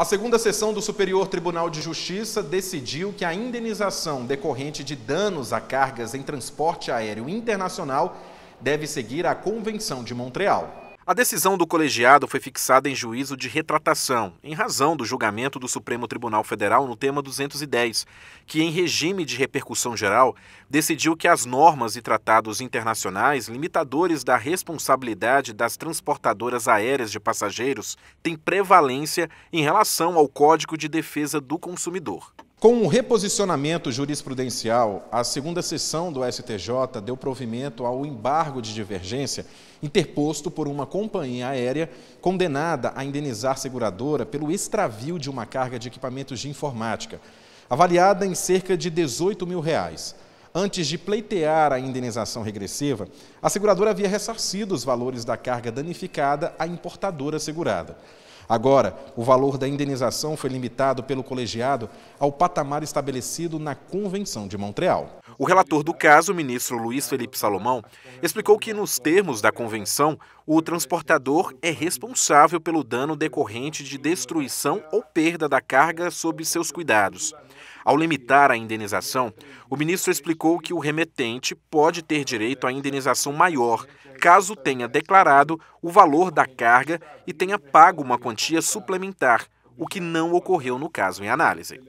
A segunda sessão do Superior Tribunal de Justiça decidiu que a indenização decorrente de danos a cargas em transporte aéreo internacional deve seguir a Convenção de Montreal. A decisão do colegiado foi fixada em juízo de retratação, em razão do julgamento do Supremo Tribunal Federal no tema 210, que, em regime de repercussão geral, decidiu que as normas e tratados internacionais limitadores da responsabilidade das transportadoras aéreas de passageiros têm prevalência em relação ao Código de Defesa do Consumidor. Com o reposicionamento jurisprudencial, a segunda sessão do STJ deu provimento ao embargo de divergência interposto por uma companhia aérea condenada a indenizar seguradora pelo extravio de uma carga de equipamentos de informática, avaliada em cerca de 18 mil reais antes de pleitear a indenização regressiva, a seguradora havia ressarcido os valores da carga danificada à importadora segurada. Agora, o valor da indenização foi limitado pelo colegiado ao patamar estabelecido na Convenção de Montreal. O relator do caso, o ministro Luiz Felipe Salomão, explicou que, nos termos da convenção, o transportador é responsável pelo dano decorrente de destruição ou perda da carga sob seus cuidados. Ao limitar a indenização, o ministro explicou que o remetente pode ter direito à indenização maior, caso tenha declarado o valor da carga e tenha pago uma quantia suplementar, o que não ocorreu no caso em análise.